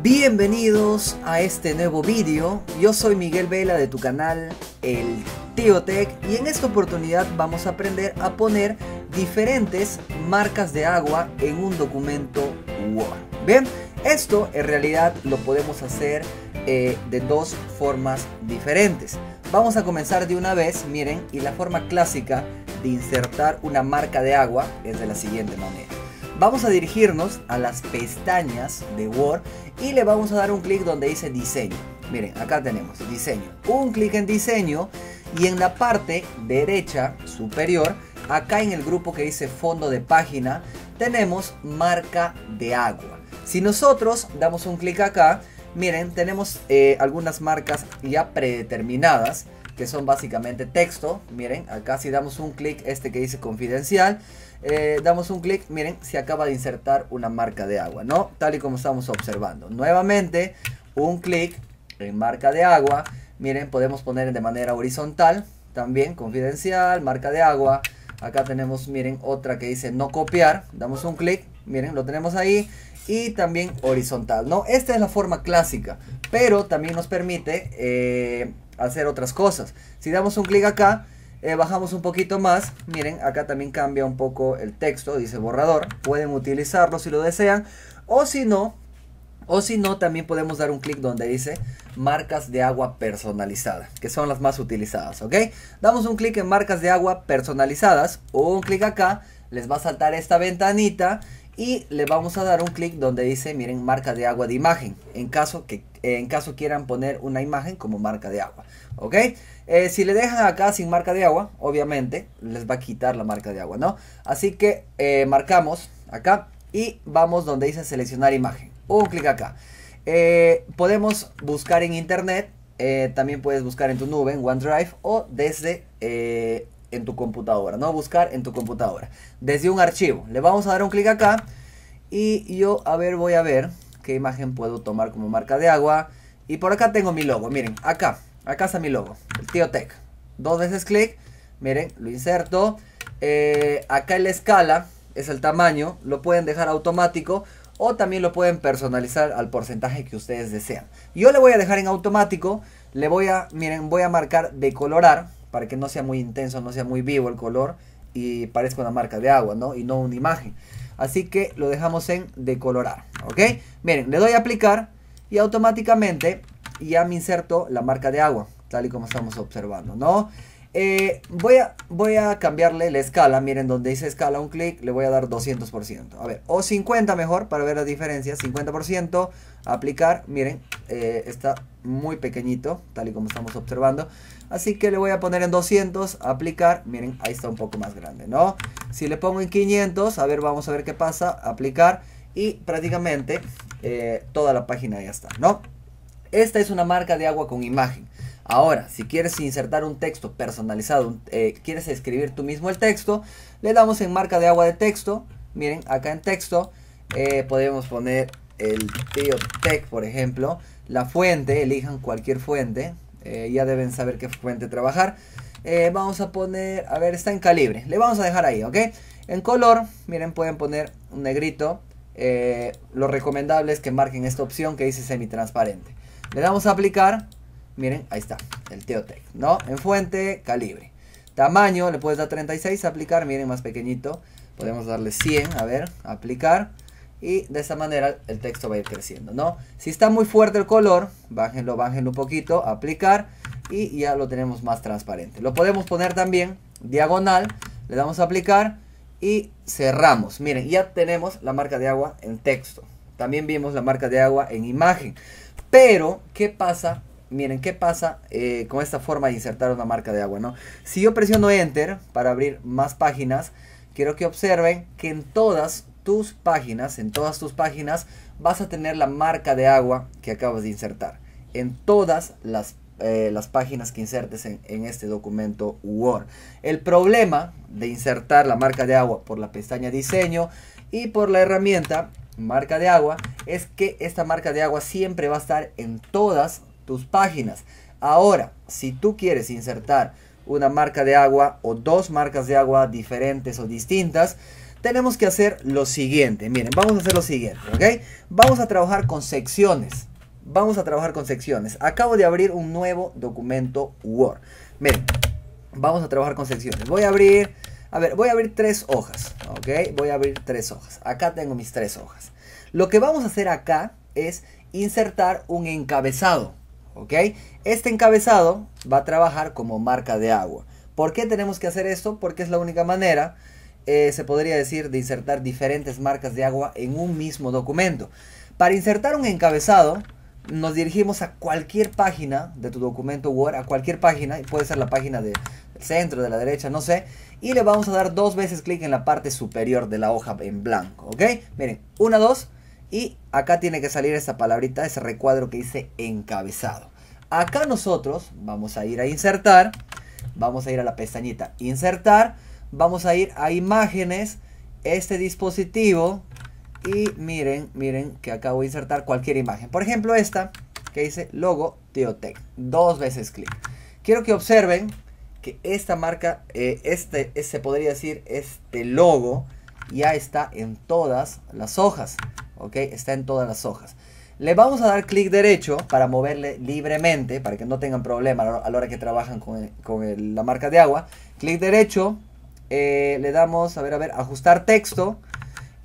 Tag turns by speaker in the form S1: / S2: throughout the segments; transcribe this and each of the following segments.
S1: Bienvenidos a este nuevo vídeo, yo soy Miguel Vela de tu canal El Tío Tech y en esta oportunidad vamos a aprender a poner diferentes marcas de agua en un documento Word. Bien, esto en realidad lo podemos hacer eh, de dos formas diferentes. Vamos a comenzar de una vez, miren, y la forma clásica de insertar una marca de agua es de la siguiente manera vamos a dirigirnos a las pestañas de Word y le vamos a dar un clic donde dice diseño. Miren, acá tenemos diseño. Un clic en diseño y en la parte derecha superior, acá en el grupo que dice fondo de página, tenemos marca de agua. Si nosotros damos un clic acá, miren, tenemos eh, algunas marcas ya predeterminadas que son básicamente texto. Miren, acá si damos un clic, este que dice confidencial, eh, damos un clic, miren, se acaba de insertar una marca de agua, ¿no? Tal y como estamos observando. Nuevamente, un clic en marca de agua, miren, podemos poner de manera horizontal, también confidencial, marca de agua. Acá tenemos, miren, otra que dice no copiar, damos un clic, miren, lo tenemos ahí y también horizontal, ¿no? Esta es la forma clásica, pero también nos permite eh, hacer otras cosas. Si damos un clic acá, eh, bajamos un poquito más, miren, acá también cambia un poco el texto, dice borrador, pueden utilizarlo si lo desean, o si no, o si no, también podemos dar un clic donde dice marcas de agua personalizada, que son las más utilizadas, ¿ok? Damos un clic en marcas de agua personalizadas, o un clic acá, les va a saltar esta ventanita y le vamos a dar un clic donde dice, miren, marca de agua de imagen, en caso, que, en caso quieran poner una imagen como marca de agua, ¿ok? Eh, si le dejan acá sin marca de agua, obviamente les va a quitar la marca de agua, ¿no? Así que eh, marcamos acá y vamos donde dice seleccionar imagen, un clic acá. Eh, podemos buscar en internet, también puedes buscar en tu nube, en OneDrive o desde en tu computadora, ¿no? Buscar en tu computadora. Desde un archivo. Le vamos a dar un clic acá. Y yo, a ver, voy a ver qué imagen puedo tomar como marca de agua. Y por acá tengo mi logo. Miren, acá. Acá está mi logo. El tío Tech. Dos veces clic. Miren, lo inserto. Eh, acá en la escala es el tamaño. Lo pueden dejar automático. O también lo pueden personalizar al porcentaje que ustedes desean. Yo le voy a dejar en automático. Le voy a, miren, voy a marcar decolorar para que no sea muy intenso, no sea muy vivo el color y parezca una marca de agua, ¿no? Y no una imagen. Así que lo dejamos en decolorar, ¿ok? Miren, le doy a aplicar y automáticamente ya me inserto la marca de agua, tal y como estamos observando, ¿no? Eh, voy, a, voy a cambiarle la escala, miren donde dice escala un clic, le voy a dar 200%, a ver, o 50 mejor para ver la diferencia, 50%, aplicar, miren, eh, está muy pequeñito, tal y como estamos observando, Así que le voy a poner en 200, aplicar, miren, ahí está un poco más grande, ¿no? Si le pongo en 500, a ver, vamos a ver qué pasa, aplicar y prácticamente eh, toda la página ya está, ¿no? Esta es una marca de agua con imagen. Ahora, si quieres insertar un texto personalizado, eh, quieres escribir tú mismo el texto, le damos en marca de agua de texto. Miren, acá en texto eh, podemos poner el tío por ejemplo, la fuente, elijan cualquier fuente, eh, ya deben saber qué fuente trabajar. Eh, vamos a poner, a ver, está en calibre. Le vamos a dejar ahí, ¿ok? En color, miren, pueden poner un negrito. Eh, lo recomendable es que marquen esta opción que dice semi-transparente, Le damos a aplicar. Miren, ahí está, el Teotec, ¿no? En fuente, calibre. Tamaño, le puedes dar 36, aplicar, miren, más pequeñito. Podemos darle 100, a ver, aplicar y de esa manera el texto va a ir creciendo, ¿no? Si está muy fuerte el color, bájenlo, bájenlo un poquito, aplicar y ya lo tenemos más transparente. Lo podemos poner también diagonal, le damos a aplicar y cerramos. Miren, ya tenemos la marca de agua en texto. También vimos la marca de agua en imagen. Pero, ¿qué pasa? Miren, ¿qué pasa eh, con esta forma de insertar una marca de agua? ¿no? Si yo presiono Enter para abrir más páginas, quiero que observen que en todas tus páginas, en todas tus páginas, vas a tener la marca de agua que acabas de insertar. En todas las, eh, las páginas que insertes en, en este documento Word. El problema de insertar la marca de agua por la pestaña diseño y por la herramienta marca de agua es que esta marca de agua siempre va a estar en todas tus páginas. Ahora, si tú quieres insertar una marca de agua o dos marcas de agua diferentes o distintas, tenemos que hacer lo siguiente. Miren, vamos a hacer lo siguiente, ¿ok? Vamos a trabajar con secciones. Vamos a trabajar con secciones. Acabo de abrir un nuevo documento Word. Miren, vamos a trabajar con secciones. Voy a abrir, a ver, voy a abrir tres hojas, ¿ok? Voy a abrir tres hojas. Acá tengo mis tres hojas. Lo que vamos a hacer acá es insertar un encabezado, ¿ok? Este encabezado va a trabajar como marca de agua. ¿Por qué tenemos que hacer esto? Porque es la única manera eh, se podría decir, de insertar diferentes marcas de agua en un mismo documento. Para insertar un encabezado, nos dirigimos a cualquier página de tu documento Word, a cualquier página, puede ser la página de, del centro, de la derecha, no sé, y le vamos a dar dos veces clic en la parte superior de la hoja en blanco, ¿ok? Miren, una, dos, y acá tiene que salir esa palabrita, ese recuadro que dice encabezado. Acá nosotros vamos a ir a insertar, vamos a ir a la pestañita insertar, vamos a ir a imágenes, este dispositivo y miren, miren que acabo de insertar cualquier imagen. Por ejemplo esta que dice logo Teotec. Dos veces clic. Quiero que observen que esta marca, eh, este, se este podría decir, este logo ya está en todas las hojas. Ok, está en todas las hojas. Le vamos a dar clic derecho para moverle libremente, para que no tengan problema a la hora que trabajan con, la marca de agua. Clic derecho, eh, le damos, a ver, a ver, ajustar texto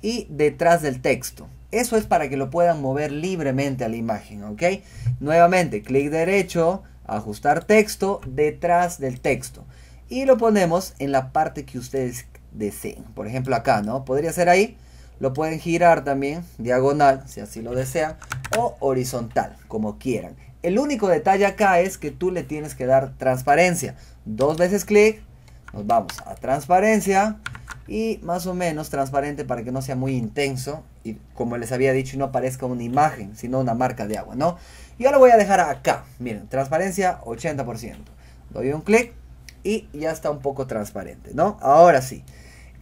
S1: y detrás del texto. Eso es para que lo puedan mover libremente a la imagen, ¿ok? Nuevamente, clic derecho, ajustar texto, detrás del texto. Y lo ponemos en la parte que ustedes deseen. Por ejemplo, acá, ¿no? Podría ser ahí. Lo pueden girar también, diagonal, si así lo desean, o horizontal, como quieran. El único detalle acá es que tú le tienes que dar transparencia. Dos veces clic, nos vamos a transparencia y más o menos transparente para que no sea muy intenso y como les había dicho no aparezca una imagen sino una marca de agua no yo lo voy a dejar acá miren transparencia 80% doy un clic y ya está un poco transparente no ahora sí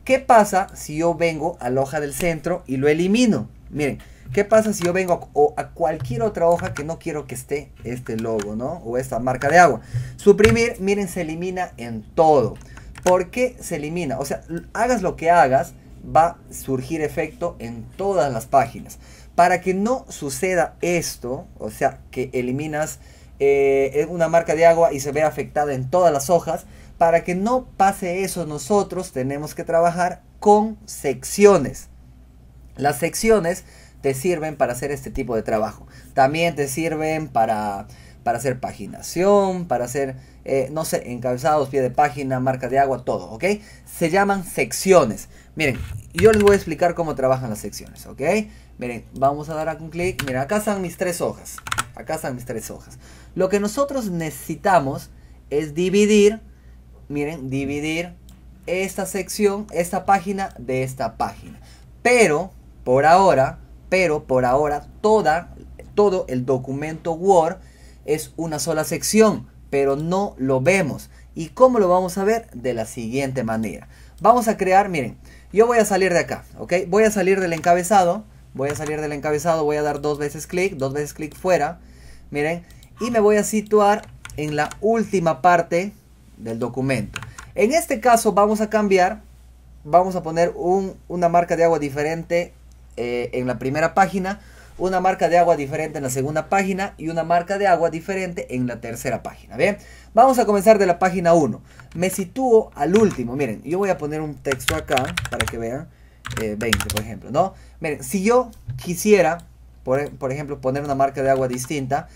S1: qué pasa si yo vengo a la hoja del centro y lo elimino miren qué pasa si yo vengo a, a cualquier otra hoja que no quiero que esté este logo no o esta marca de agua suprimir miren se elimina en todo ¿Por qué se elimina? O sea, hagas lo que hagas, va a surgir efecto en todas las páginas. Para que no suceda esto, o sea, que eliminas eh, una marca de agua y se ve afectada en todas las hojas, para que no pase eso nosotros tenemos que trabajar con secciones. Las secciones te sirven para hacer este tipo de trabajo. También te sirven para para hacer paginación, para hacer, eh, no sé, encabezados, pie de página, marca de agua, todo, ¿ok? Se llaman secciones. Miren, yo les voy a explicar cómo trabajan las secciones, ¿ok? Miren, vamos a dar a un clic. Miren, acá están mis tres hojas. Acá están mis tres hojas. Lo que nosotros necesitamos es dividir, miren, dividir esta sección, esta página de esta página. Pero, por ahora, pero por ahora, toda, todo el documento Word es una sola sección, pero no lo vemos. ¿Y cómo lo vamos a ver? De la siguiente manera. Vamos a crear, miren, yo voy a salir de acá, ¿ok? Voy a salir del encabezado, voy a salir del encabezado, voy a dar dos veces clic, dos veces clic fuera, miren, y me voy a situar en la última parte del documento. En este caso vamos a cambiar, vamos a poner un, una marca de agua diferente eh, en la primera página una marca de agua diferente en la segunda página y una marca de agua diferente en la tercera página. Bien, vamos a comenzar de la página 1. Me sitúo al último. Miren, yo voy a poner un texto acá para que vean. 20, eh, por ejemplo, ¿no? Miren, si yo quisiera, por, ejemplo, poner una marca de agua distinta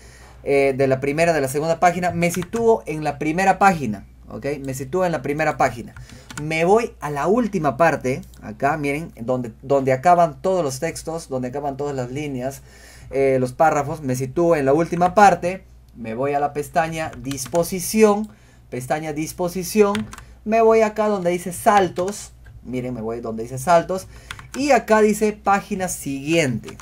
S1: eh, de la primera, de la segunda página, me sitúo en la primera página. ¿ok? Me sitúo en la primera página. Me voy a la última parte, acá, miren, donde, donde acaban todos los textos, donde acaban todas las líneas, eh, los párrafos. Me sitúo en la última parte, me voy a la pestaña disposición, pestaña disposición. Me voy acá donde dice saltos, miren, me voy donde dice saltos. Y acá dice página siguiente.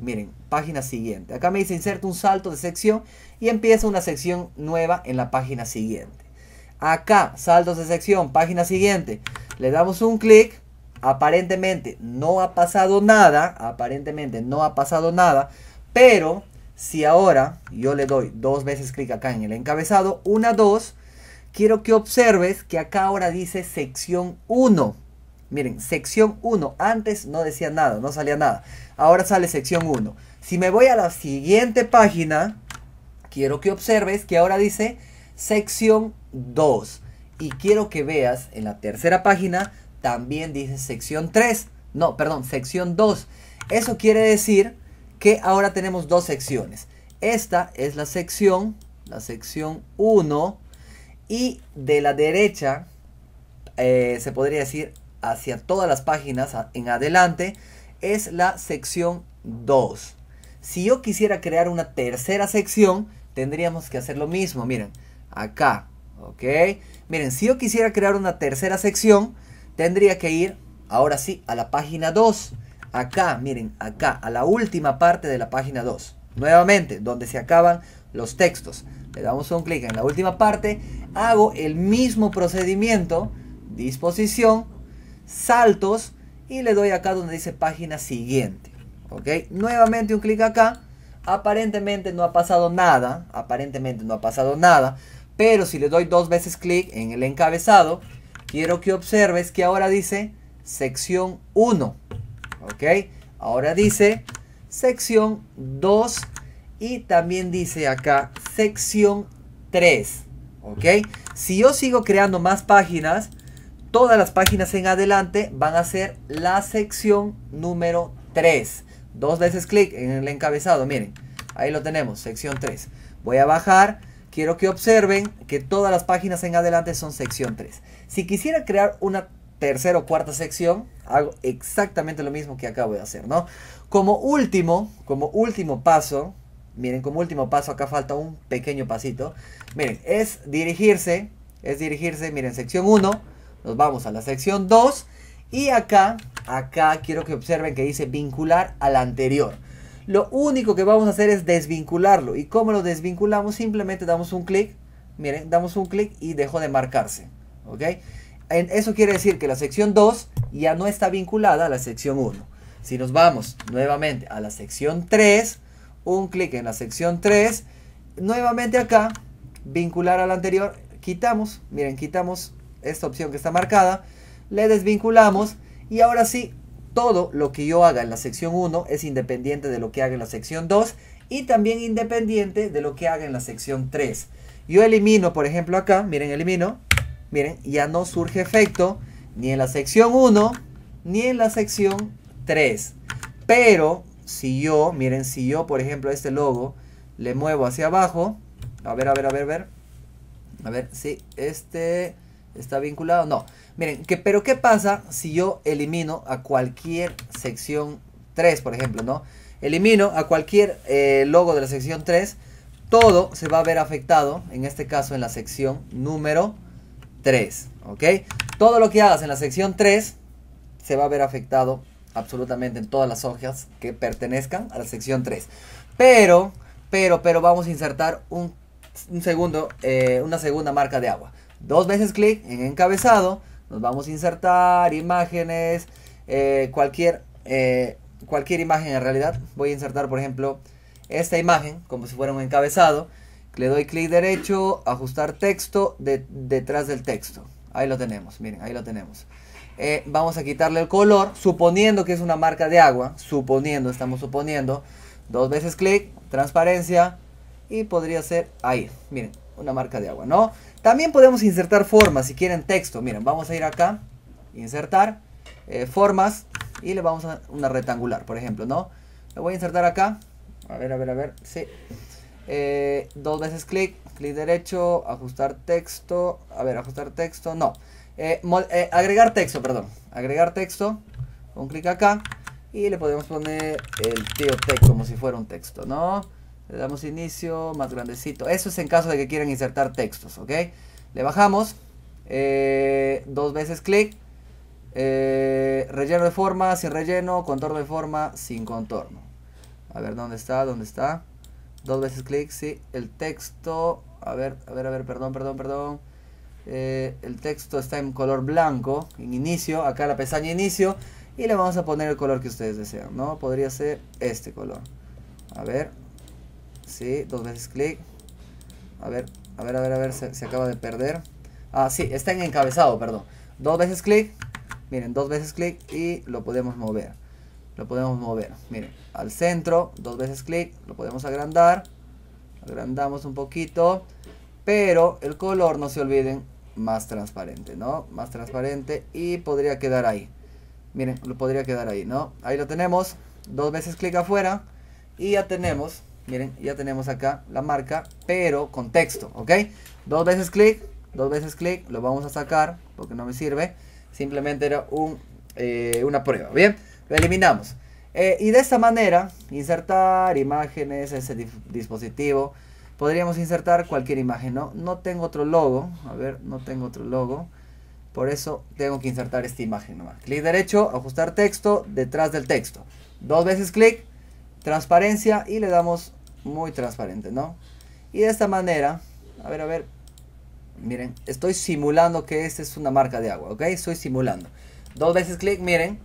S1: Miren, página siguiente. Acá me dice inserto un salto de sección y empieza una sección nueva en la página siguiente. Acá, saldos de sección, página siguiente. Le damos un clic. Aparentemente no ha pasado nada. Aparentemente no ha pasado nada. Pero si ahora yo le doy dos veces clic acá en el encabezado, una, dos, quiero que observes que acá ahora dice sección 1. Miren, sección 1. Antes no decía nada, no salía nada. Ahora sale sección 1. Si me voy a la siguiente página, quiero que observes que ahora dice sección 2. Y quiero que veas en la tercera página, también dice sección 3. No, perdón, sección 2. Eso quiere decir que ahora tenemos dos secciones. Esta es la sección, la sección 1. Y de la derecha, eh, se podría decir hacia todas las páginas en adelante, es la sección 2. Si yo quisiera crear una tercera sección, tendríamos que hacer lo mismo. Miren, acá ¿Ok? Miren, si yo quisiera crear una tercera sección, tendría que ir ahora sí a la página 2. Acá, miren, acá, a la última parte de la página 2. Nuevamente, donde se acaban los textos. Le damos un clic en la última parte. Hago el mismo procedimiento. Disposición, saltos. Y le doy acá donde dice página siguiente. ¿Ok? Nuevamente un clic acá. Aparentemente no ha pasado nada. Aparentemente no ha pasado nada. Pero si le doy dos veces clic en el encabezado, quiero que observes que ahora dice sección 1. ¿Ok? Ahora dice sección 2 y también dice acá sección 3. ¿Ok? Si yo sigo creando más páginas, todas las páginas en adelante van a ser la sección número 3. Dos veces clic en el encabezado, miren. Ahí lo tenemos, sección 3. Voy a bajar quiero que observen que todas las páginas en adelante son sección 3. Si quisiera crear una tercera o cuarta sección, hago exactamente lo mismo que acabo de hacer, ¿no? Como último, como último paso, miren, como último paso, acá falta un pequeño pasito. Miren, es dirigirse, es dirigirse, miren, sección 1, nos vamos a la sección 2 y acá, acá quiero que observen que dice vincular a la anterior. Lo único que vamos a hacer es desvincularlo. ¿Y como lo desvinculamos? Simplemente damos un clic. Miren, damos un clic y dejó de marcarse. ¿Ok? eso quiere decir que la sección 2 ya no está vinculada a la sección 1. Si nos vamos nuevamente a la sección 3, un clic en la sección 3, nuevamente acá, vincular a la anterior, quitamos, miren, quitamos esta opción que está marcada, le desvinculamos y ahora sí todo lo que yo haga en la sección 1 es independiente de lo que haga en la sección 2 y también independiente de lo que haga en la sección 3. Yo elimino, por ejemplo, acá, miren, elimino, miren, ya no surge efecto ni en la sección 1 ni en la sección 3. Pero si yo, miren, si yo, por ejemplo, este logo le muevo hacia abajo, a ver, a ver, a ver, a ver, a ver, sí, este ¿Está vinculado? No. Miren, que, pero ¿qué pasa si yo elimino a cualquier sección 3, por ejemplo, ¿no? Elimino a cualquier eh, logo de la sección 3, todo se va a ver afectado, en este caso en la sección número 3, ¿ok? Todo lo que hagas en la sección 3 se va a ver afectado absolutamente en todas las hojas que pertenezcan a la sección 3. Pero, pero, pero vamos a insertar un, segundo, eh, una segunda marca de agua. Dos veces clic en encabezado. Nos vamos a insertar imágenes, eh, cualquier, eh, cualquier imagen en realidad. Voy a insertar, por ejemplo, esta imagen como si fuera un encabezado. Le doy clic derecho, ajustar texto de, detrás del texto. Ahí lo tenemos, miren, ahí lo tenemos. Eh, vamos a quitarle el color, suponiendo que es una marca de agua, suponiendo, estamos suponiendo. Dos veces clic, transparencia y podría ser ahí, miren, una marca de agua, ¿no? También podemos insertar formas, si quieren texto. Miren, vamos a ir acá, insertar, eh, formas, y le vamos a una rectangular, por ejemplo, ¿no? le voy a insertar acá. A ver, a ver, a ver, sí. Eh, dos veces clic, clic derecho, ajustar texto, a ver, ajustar texto, no. Eh, agregar texto, perdón. Agregar texto. Un clic acá. Y le podemos poner el tío texto como si fuera un texto, ¿no? Le damos inicio, más grandecito. Eso es en caso de que quieran insertar textos, ¿ok? Le bajamos. Eh, dos veces clic. Eh, relleno de forma, sin relleno. Contorno de forma, sin contorno. A ver, ¿dónde está? ¿Dónde está? Dos veces clic, sí. El texto. A ver, a ver, a ver, perdón, perdón, perdón. Eh, el texto está en color blanco. En inicio, acá la pestaña inicio. Y le vamos a poner el color que ustedes desean, ¿no? Podría ser este color. A ver, Sí, dos veces clic. A ver, a ver, a ver, a ver, se, acaba de perder. Ah, sí, está en encabezado, perdón. Dos veces clic. Miren, dos veces clic y lo podemos mover. Lo podemos mover. Miren, al centro, dos veces clic, lo podemos agrandar. Agrandamos un poquito. Pero el color, no se olviden, más transparente, ¿no? Más transparente y podría quedar ahí. Miren, lo podría quedar ahí, ¿no? Ahí lo tenemos. Dos veces clic afuera y ya tenemos Miren, ya tenemos acá la marca, pero con texto, ¿ok? Dos veces clic, dos veces clic, lo vamos a sacar porque no me sirve. Simplemente era un, eh, una prueba, ¿bien? Lo eliminamos. Eh, y de esta manera, insertar imágenes, ese dispositivo, podríamos insertar cualquier imagen, ¿no? No tengo otro logo, a ver, no tengo otro logo. Por eso tengo que insertar esta imagen nomás. Clic derecho, ajustar texto, detrás del texto. Dos veces clic, transparencia y le damos muy transparente, ¿no? Y de esta manera, a ver, a ver, miren, estoy simulando que esta es una marca de agua, ¿ok? Estoy simulando. Dos veces clic, miren,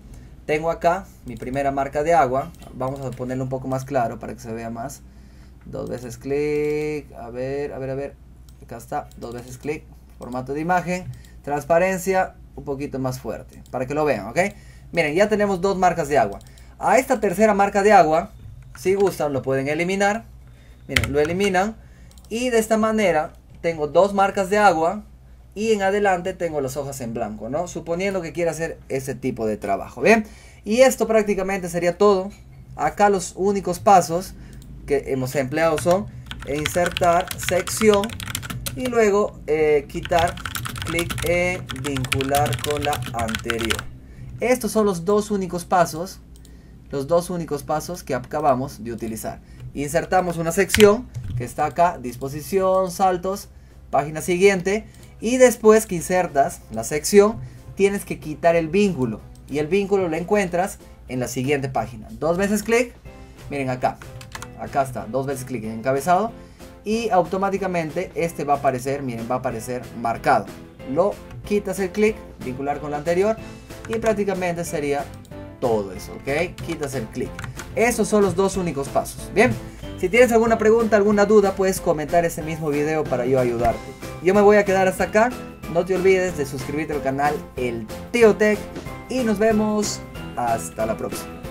S1: tengo acá mi primera marca de agua. Vamos a ponerlo un poco más claro para que se vea más. Dos veces clic, a ver, a ver, a ver, acá está, dos veces clic, formato de imagen, transparencia, un poquito más fuerte, para que lo vean, ¿ok? Miren, ya tenemos dos marcas de agua. A esta tercera marca de agua si gustan, lo pueden eliminar. Miren, lo eliminan. Y de esta manera tengo dos marcas de agua y en adelante tengo las hojas en blanco, ¿no? Suponiendo que quiera hacer ese tipo de trabajo, ¿bien? Y esto prácticamente sería todo. Acá los únicos pasos que hemos empleado son insertar sección y luego eh, quitar clic en vincular con la anterior. Estos son los dos únicos pasos los dos únicos pasos que acabamos de utilizar. Insertamos una sección que está acá, disposición, saltos, página siguiente. Y después que insertas la sección, tienes que quitar el vínculo. Y el vínculo lo encuentras en la siguiente página. Dos veces clic, miren acá, acá está, dos veces clic en encabezado. Y automáticamente este va a aparecer, miren, va a aparecer marcado. Lo quitas el clic, vincular con la anterior y prácticamente sería todo eso, ¿ok? Quitas el clic. Esos son los dos únicos pasos, ¿bien? Si tienes alguna pregunta, alguna duda, puedes comentar ese mismo video para yo ayudarte. Yo me voy a quedar hasta acá. No te olvides de suscribirte al canal El Tío Tech y nos vemos hasta la próxima.